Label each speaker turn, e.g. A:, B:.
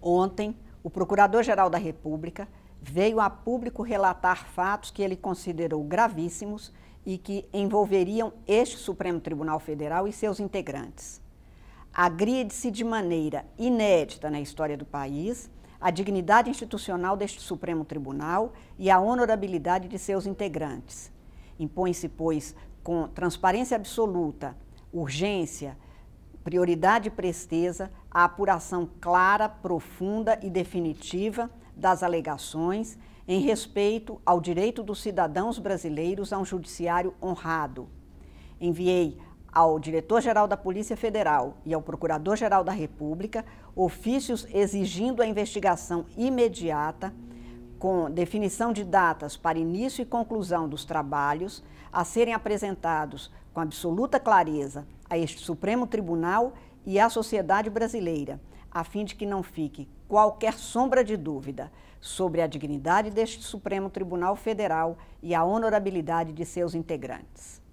A: Ontem, o Procurador-Geral da República veio a público relatar fatos que ele considerou gravíssimos e que envolveriam este Supremo Tribunal Federal e seus integrantes. Agride-se de maneira inédita na história do país a dignidade institucional deste Supremo Tribunal e a honorabilidade de seus integrantes. Impõe-se, pois, com transparência absoluta, urgência prioridade e presteza à apuração clara, profunda e definitiva das alegações em respeito ao direito dos cidadãos brasileiros a um judiciário honrado. Enviei ao Diretor-Geral da Polícia Federal e ao Procurador-Geral da República ofícios exigindo a investigação imediata com definição de datas para início e conclusão dos trabalhos a serem apresentados com absoluta clareza a este Supremo Tribunal e à sociedade brasileira, a fim de que não fique qualquer sombra de dúvida sobre a dignidade deste Supremo Tribunal Federal e a honorabilidade de seus integrantes.